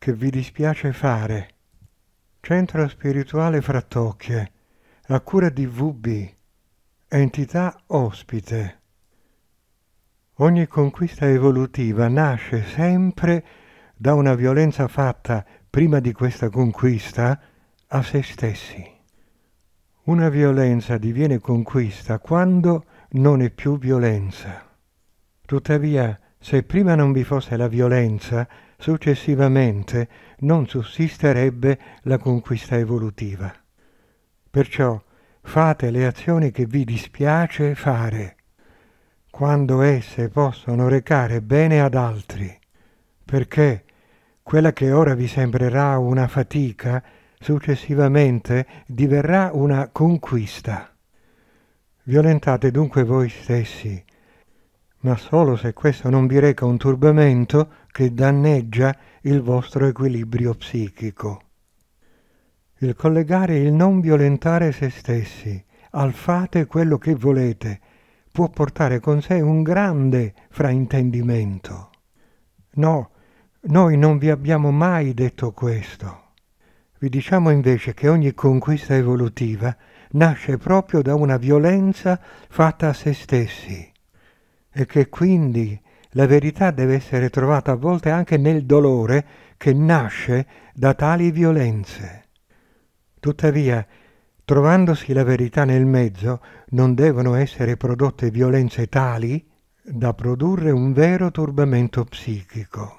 che vi dispiace fare. Centro Spirituale Frattocchie, a cura di VB, entità ospite. Ogni conquista evolutiva nasce sempre da una violenza fatta prima di questa conquista a se stessi. Una violenza diviene conquista quando non è più violenza. Tuttavia, se prima non vi fosse la violenza, successivamente non sussisterebbe la conquista evolutiva. Perciò fate le azioni che vi dispiace fare, quando esse possono recare bene ad altri, perché quella che ora vi sembrerà una fatica successivamente diverrà una conquista. Violentate dunque voi stessi, ma solo se questo non vi reca un turbamento che danneggia il vostro equilibrio psichico. Il collegare il non violentare se stessi al fate quello che volete può portare con sé un grande fraintendimento. No, noi non vi abbiamo mai detto questo. Vi diciamo invece che ogni conquista evolutiva nasce proprio da una violenza fatta a se stessi e che quindi la verità deve essere trovata a volte anche nel dolore che nasce da tali violenze. Tuttavia, trovandosi la verità nel mezzo, non devono essere prodotte violenze tali da produrre un vero turbamento psichico.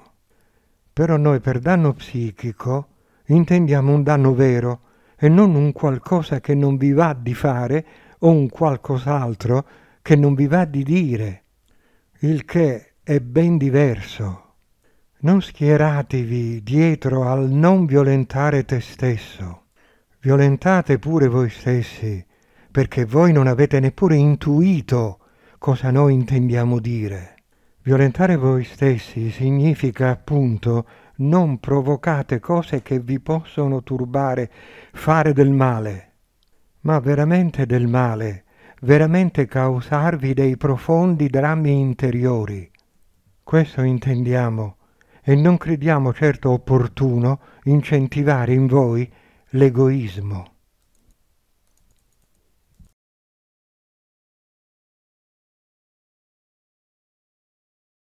Però noi per danno psichico intendiamo un danno vero e non un qualcosa che non vi va di fare o un qualcos'altro che non vi va di dire, il che è ben diverso. Non schieratevi dietro al non violentare te stesso. Violentate pure voi stessi, perché voi non avete neppure intuito cosa noi intendiamo dire. Violentare voi stessi significa appunto non provocate cose che vi possono turbare, fare del male, ma veramente del male, veramente causarvi dei profondi drammi interiori questo intendiamo e non crediamo certo opportuno incentivare in voi l'egoismo.